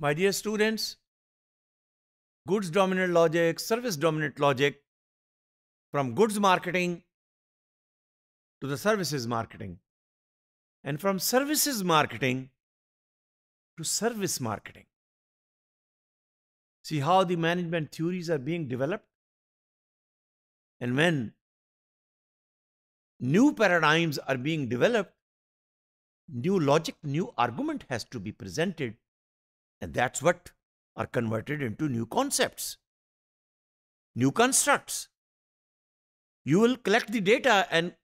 My dear students, goods dominant logic, service dominant logic, from goods marketing to the services marketing, and from services marketing to service marketing. See how the management theories are being developed? And when new paradigms are being developed, new logic, new argument has to be presented and that's what are converted into new concepts, new constructs. You will collect the data and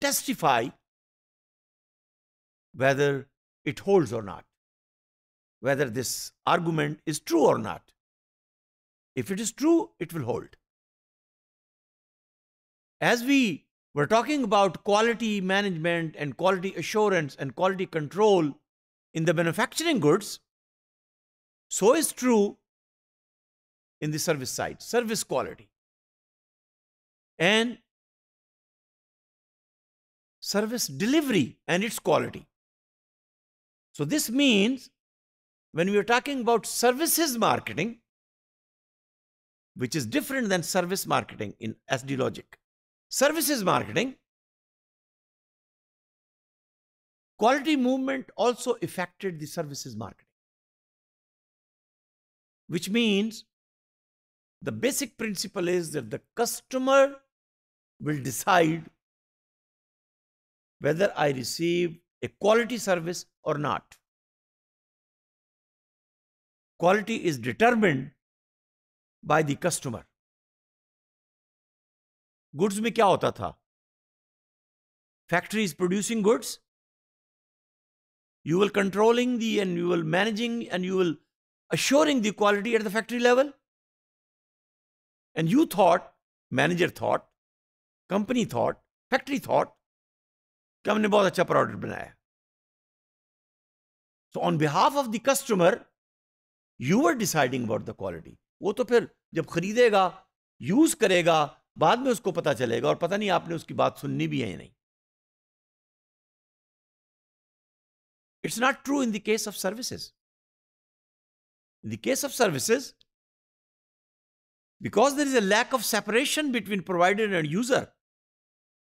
testify whether it holds or not, whether this argument is true or not. If it is true, it will hold. As we were talking about quality management and quality assurance and quality control in the manufacturing goods, so is true in the service side, service quality. And service delivery and its quality. So this means when we are talking about services marketing, which is different than service marketing in SD logic. Services marketing, quality movement also affected the services marketing which means the basic principle is that the customer will decide whether I receive a quality service or not. Quality is determined by the customer. Goods में kya hota tha? Factory is producing goods you will controlling the and you will managing and you assuring the quality at the factory level. And you thought, manager thought, company thought factory thought कि हमने बहुत अच्छा product बनाया so on behalf of the customer you are deciding about the quality वो तो फिर जब खरीदेगा यूज करेगा बाद में उसको पता चलेगा और पता नहीं आपने उसकी बात सुननी भी है या नहीं it's not true in the case of services In the case of services, because there is a lack of separation between provider and user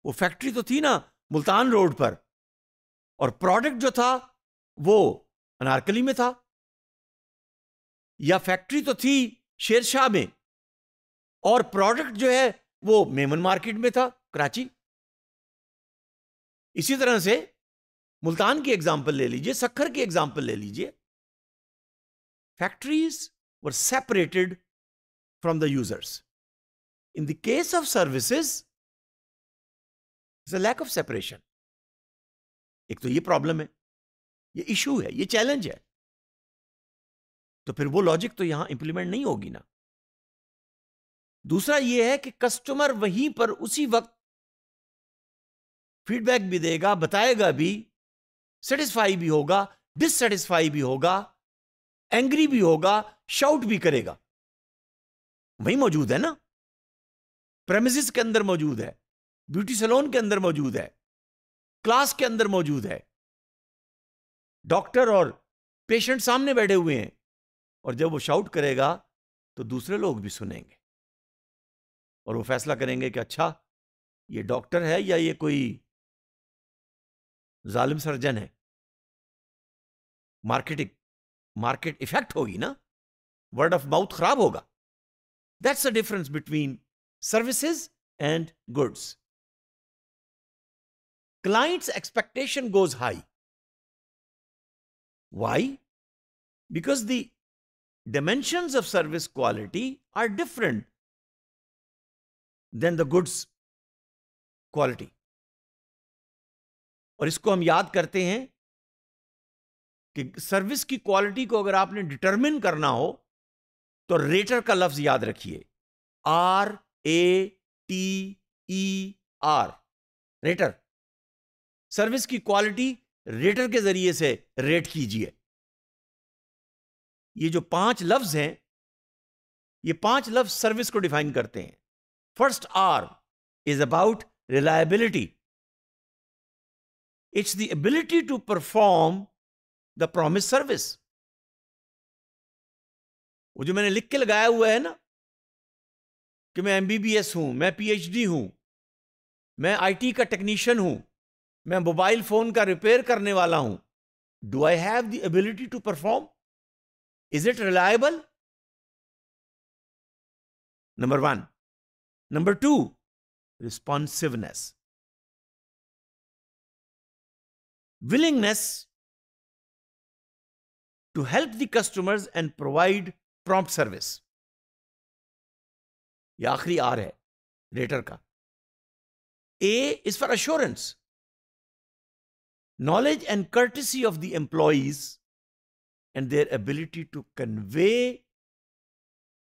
वो फैक्ट्री तो थी ना मुल्तान रोड पर और प्रोडक्ट जो था वो अनारकली में था या फैक्ट्री तो थी शेरशाह में और प्रोडक्ट जो है वो मेमन मार्केट में था कराची इसी तरह से मुल्तान की एग्जाम्पल ले लीजिए सखर की एग्जाम्पल ले लीजिए factories were separated from the users. In the case of services, there's a lack of separation. एक तो ये प्रॉब्लम है ये इशू है ये चैलेंज है तो फिर वो लॉजिक तो यहां इंप्लीमेंट नहीं होगी ना दूसरा ये है कि कस्टमर वहीं पर उसी वक्त फीडबैक भी देगा बताएगा भी सेटिस्फाई भी होगा डिससेटिस्फाई भी होगा एंग्री भी होगा शाउट भी करेगा वही मौजूद है ना प्रेमिस के अंदर मौजूद है ब्यूटी सलोन के अंदर मौजूद है क्लास के अंदर मौजूद है डॉक्टर और पेशेंट सामने बैठे हुए हैं और जब वो शाउट करेगा तो दूसरे लोग भी सुनेंगे और वो फैसला करेंगे कि अच्छा ये डॉक्टर है या ये कोई जालिम सर्जन है मार्केटिंग मार्केट इफेक्ट होगी ना वर्ड ऑफ माउथ खराब होगा that's the difference between services and goods clients expectation goes high why because the dimensions of service quality are different than the goods quality और इसको हम याद करते हैं कि सर्विस की क्वालिटी को अगर आपने डिटरमिन करना हो तो रेटर का लफ्ज याद रखिए R A T E R rater service की क्वालिटी रेटर के जरिए से रेट कीजिए ये जो पांच लफ्ज हैं ये पांच लफ्ज सर्विस को डिफाइन करते हैं first R is about reliability it's the ability to perform the promise service वो जो मैंने लिख के लगाया हुआ है ना कि मैं एमबीबीएस हूं मैं पीएचडी हूं मैं आईटी का टेक्नीशियन हूं मैं मोबाइल फोन का रिपेयर करने वाला हूं do I have the ability to perform is it reliable number one number two responsiveness willingness to help the customers and provide prompt service. ये आखिरी आर है का A is for assurance. Knowledge and courtesy of the employees and their ability to convey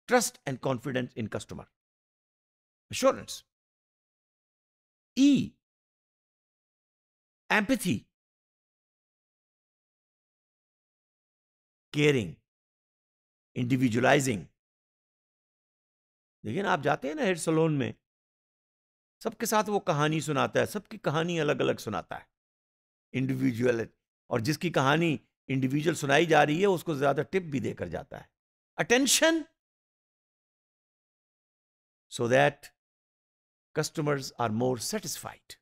trust and confidence in customer. Assurance. E. Empathy caring individualizing लेकिन आप जाते हैं ना hair salon में सबके साथ वो कहानी सुनाता है सबकी कहानी अलग अलग सुनाता है इंडिविजुअल और जिसकी कहानी इंडिविजुअल सुनाई जा रही है उसको ज्यादा टिप भी देकर जाता है attention so that customers are more satisfied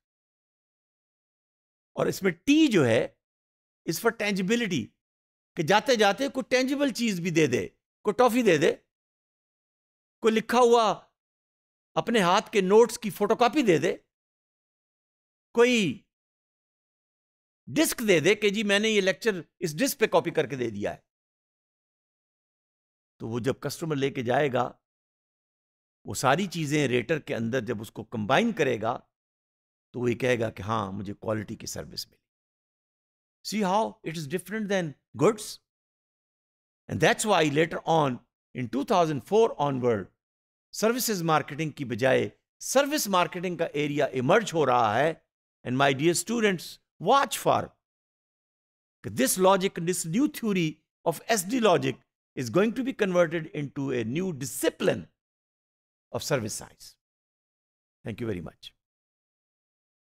और इसमें टी जो है इस फॉर टेंजिबिलिटी कि जाते जाते कोई टेंजिबल चीज भी दे दे कोई टॉफी दे दे कोई लिखा हुआ अपने हाथ के नोट्स की फोटोकॉपी दे दे कोई डिस्क दे दे कि जी मैंने ये लेक्चर इस डिस्क पे कॉपी करके दे दिया है तो वो जब कस्टमर लेके जाएगा वो सारी चीज़ें रेटर के अंदर जब उसको कंबाइन करेगा तो वो ये कहेगा कि हाँ मुझे क्वालिटी की सर्विस मिली See how it is different than goods? And that's why later on, in 2004 onward, services marketing की बजाय service marketing का area emerge हो रहा है. And my dear students, watch for this logic, this new theory of SD logic is going to be converted into a new discipline of service science. Thank you very much.